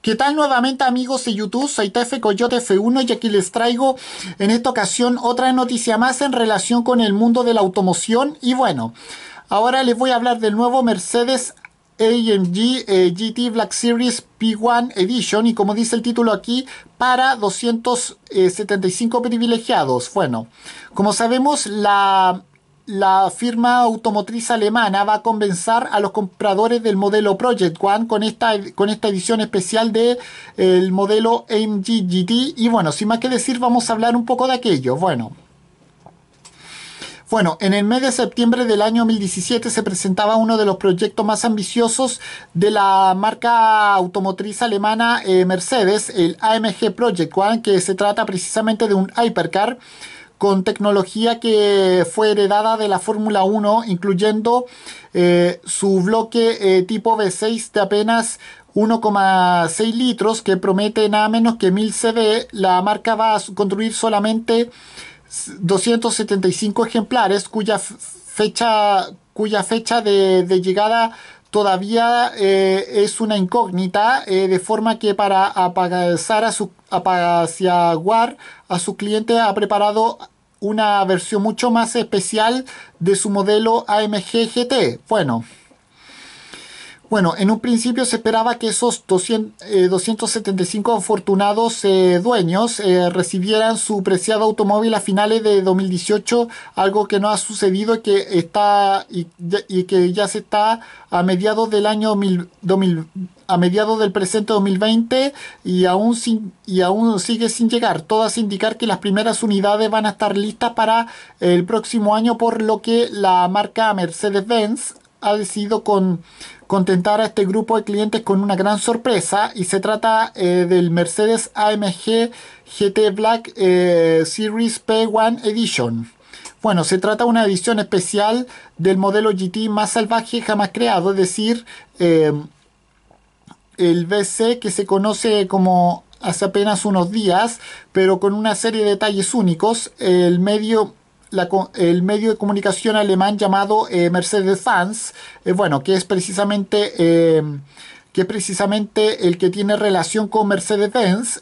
¿Qué tal nuevamente amigos de YouTube? Soy TF Coyote F1 y aquí les traigo en esta ocasión otra noticia más en relación con el mundo de la automoción y bueno, ahora les voy a hablar del nuevo Mercedes AMG eh, GT Black Series P1 Edition y como dice el título aquí, para 275 privilegiados. Bueno, como sabemos, la la firma automotriz alemana va a convencer a los compradores del modelo Project One con esta, con esta edición especial del modelo AMG GT. Y bueno, sin más que decir, vamos a hablar un poco de aquello. Bueno. Bueno, en el mes de septiembre del año 2017 se presentaba uno de los proyectos más ambiciosos de la marca automotriz alemana eh, Mercedes, el AMG Project One, que se trata precisamente de un hypercar con tecnología que fue heredada de la Fórmula 1, incluyendo eh, su bloque eh, tipo V6 de apenas 1,6 litros que promete nada menos que 1000 CV. La marca va a construir solamente 275 ejemplares cuya fecha, cuya fecha de, de llegada todavía eh, es una incógnita, eh, de forma que para apagar a su, a su cliente ha preparado una versión mucho más especial de su modelo AMG GT. Bueno, bueno, en un principio se esperaba que esos 200, 275 eh, afortunados eh, dueños eh, recibieran su preciado automóvil a finales de 2018, algo que no ha sucedido y que, está, y, que ya se está a mediados del año 2000, a mediados del presente 2020 y aún, sin, y aún sigue sin llegar. Todo hace indicar que las primeras unidades van a estar listas para el próximo año, por lo que la marca Mercedes-Benz ha decidido contentar a este grupo de clientes con una gran sorpresa y se trata eh, del Mercedes AMG GT Black eh, Series P1 Edition. Bueno, se trata de una edición especial del modelo GT más salvaje jamás creado, es decir, eh, el BC que se conoce como hace apenas unos días, pero con una serie de detalles únicos. El medio el medio de comunicación alemán llamado eh, mercedes Fans eh, bueno, que es precisamente... Eh, que precisamente el que tiene relación con Mercedes-Benz,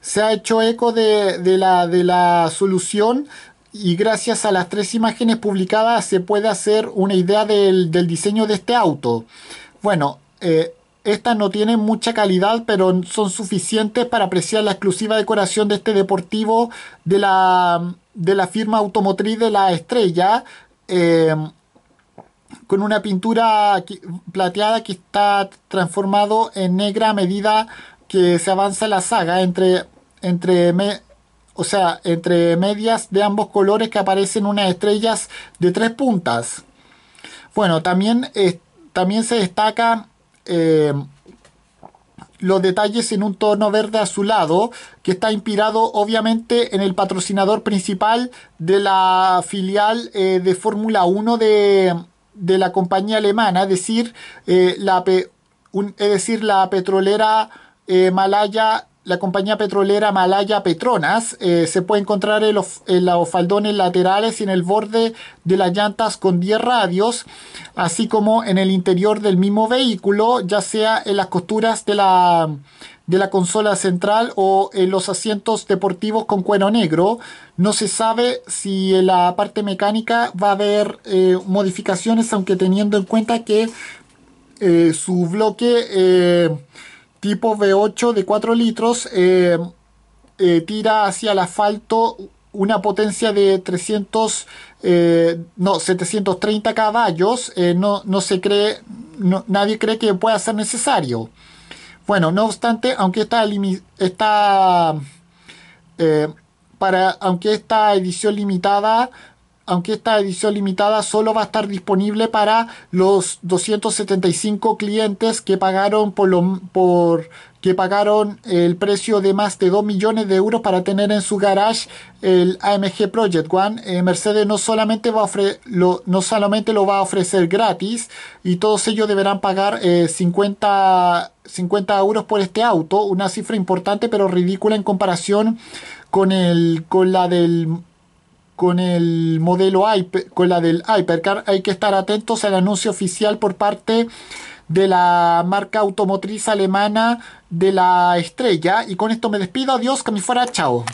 se ha hecho eco de, de, la, de la solución y gracias a las tres imágenes publicadas se puede hacer una idea del, diseño de este auto. Bueno, eh, estas no tienen mucha calidad, pero son suficientes para apreciar la exclusiva decoración de este deportivo de la de la firma automotriz de la estrella, em, con una pintura plateada que está transformado en negra a medida que se avanza la saga, entre, entre o sea, entre medias de ambos colores que aparecen unas estrellas de tres puntas. Bueno, también, también se destaca... Em, los detalles en un tono verde azulado que está inspirado obviamente en el patrocinador principal de la filial eh, de Fórmula 1 de, la compañía alemana, es decir, eh, la, es decir, la petrolera eh, malaya la compañía petrolera malaya Petronas. Eh, se puede encontrar en los, faldones laterales y en el borde de las llantas con 10 radios, así como en el interior del mismo vehículo, ya sea en las costuras de la, de la consola central o en los asientos deportivos con cuero negro. No se sabe si en la parte mecánica va a haber eh, modificaciones, aunque teniendo en cuenta que eh, su bloque tipo V8 de 4 litros eh, eh, tira hacia el asfalto una potencia de 300, eh, no, 730 caballos, no, se cree, nadie cree que pueda ser necesario. Bueno, no obstante, aunque esta, esta para, aunque esta edición limitada aunque esta edición limitada solo va a estar disponible para los 275 clientes que pagaron por, lo, por que pagaron el precio de más de 2 millones de euros para tener en su garage el AMG Project One. Eh, Mercedes no solamente, va a lo, no solamente lo va a ofrecer gratis y todos ellos deberán pagar 50, eh, 50 euros por este auto, una cifra importante pero ridícula en comparación con, el, con la del con el modelo con la del Hypercar, hay que estar atentos al anuncio oficial por parte de la marca automotriz alemana de la estrella. Y con esto me despido. Adiós, que me fuera. Chao.